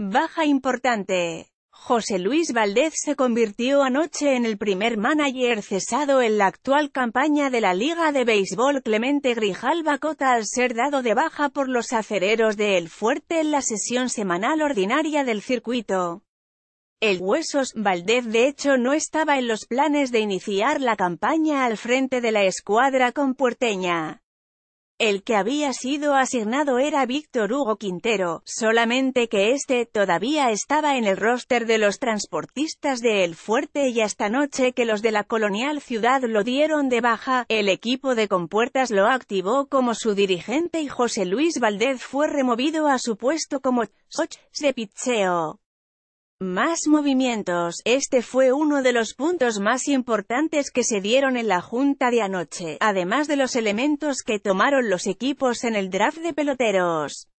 Baja importante. José Luis Valdez se convirtió anoche en el primer manager cesado en la actual campaña de la Liga de Béisbol Clemente Grijalva Cota al ser dado de baja por los acereros de El Fuerte en la sesión semanal ordinaria del circuito. El Huesos Valdez de hecho no estaba en los planes de iniciar la campaña al frente de la escuadra con compuerteña. El que había sido asignado era Víctor Hugo Quintero, solamente que este todavía estaba en el roster de los transportistas de El Fuerte y hasta noche que los de la colonial ciudad lo dieron de baja, el equipo de compuertas lo activó como su dirigente y José Luis Valdez fue removido a su puesto como coach de más movimientos. Este fue uno de los puntos más importantes que se dieron en la junta de anoche, además de los elementos que tomaron los equipos en el draft de peloteros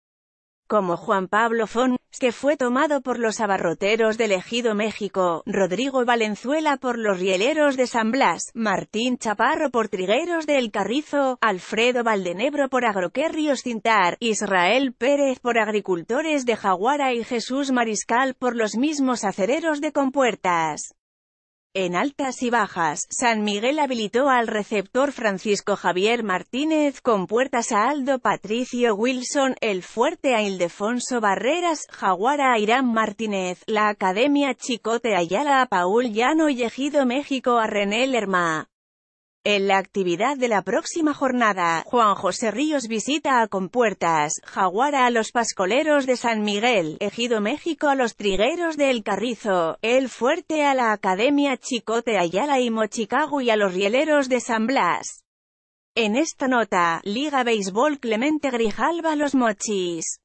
como Juan Pablo Fons, que fue tomado por los abarroteros del Ejido México, Rodrigo Valenzuela por los rieleros de San Blas, Martín Chaparro por trigueros de El Carrizo, Alfredo Valdenebro por agroquerrios Cintar, Israel Pérez por agricultores de Jaguara y Jesús Mariscal por los mismos acereros de Compuertas. En altas y bajas, San Miguel habilitó al receptor Francisco Javier Martínez con puertas a Aldo Patricio Wilson, el fuerte a Ildefonso Barreras, Jaguara a Irán Martínez, la Academia Chicote Ayala a Paul Llano y Ejido México a René Lerma. En la actividad de la próxima jornada, Juan José Ríos visita a Compuertas, Jaguara a los Pascoleros de San Miguel, Ejido México a los Trigueros de El Carrizo, El Fuerte a la Academia Chicote Ayala y Mochicago y a los Rieleros de San Blas. En esta nota, Liga Béisbol Clemente Grijalva los Mochis.